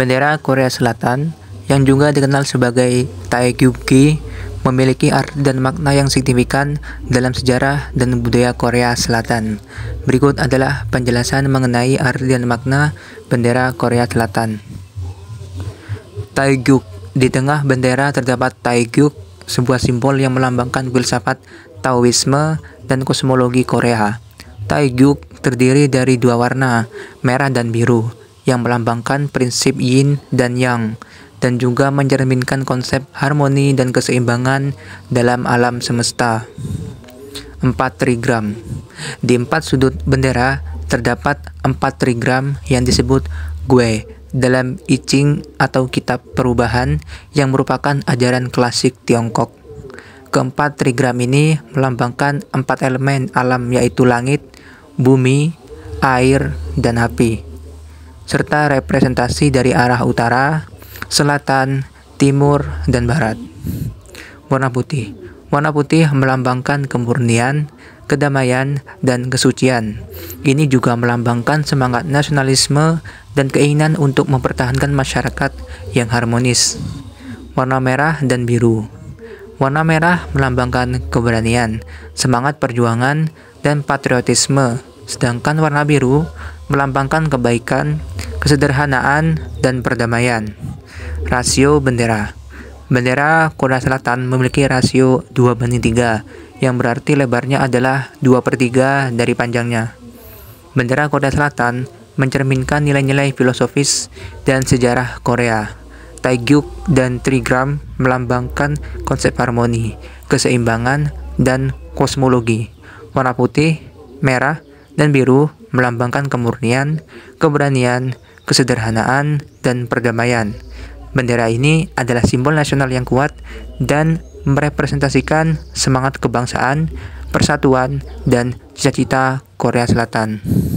Bendera Korea Selatan yang juga dikenal sebagai Taegyuki memiliki arti dan makna yang signifikan dalam sejarah dan budaya Korea Selatan. Berikut adalah penjelasan mengenai arti dan makna bendera Korea Selatan. Taegyuk di tengah bendera terdapat Taegyuk, sebuah simbol yang melambangkan filsafat Taoisme dan kosmologi Korea. Taegyuk terdiri dari dua warna, merah dan biru, yang melambangkan prinsip yin dan yang, dan juga mencerminkan konsep harmoni dan keseimbangan dalam alam semesta. 4 trigram Di empat sudut bendera terdapat empat trigram yang disebut gue dalam I Ching atau kitab perubahan yang merupakan ajaran klasik Tiongkok. Keempat trigram ini melambangkan empat elemen alam yaitu langit, bumi, air, dan api serta representasi dari arah utara, selatan, timur, dan barat. Warna putih. Warna putih melambangkan kemurnian, kedamaian, dan kesucian. Ini juga melambangkan semangat nasionalisme dan keinginan untuk mempertahankan masyarakat yang harmonis. Warna merah dan biru. Warna merah melambangkan keberanian, semangat perjuangan, dan patriotisme, sedangkan warna biru melambangkan kebaikan, kesederhanaan, dan perdamaian. Rasio bendera Bendera Korea Selatan memiliki rasio 2 banding 3, yang berarti lebarnya adalah 2 per 3 dari panjangnya. Bendera Korea Selatan mencerminkan nilai-nilai filosofis dan sejarah Korea. Taegyuk dan trigram melambangkan konsep harmoni, keseimbangan, dan kosmologi. Warna putih, merah, dan biru melambangkan kemurnian, keberanian, kesederhanaan, dan perdamaian. Bendera ini adalah simbol nasional yang kuat dan merepresentasikan semangat kebangsaan, persatuan, dan cita-cita Korea Selatan.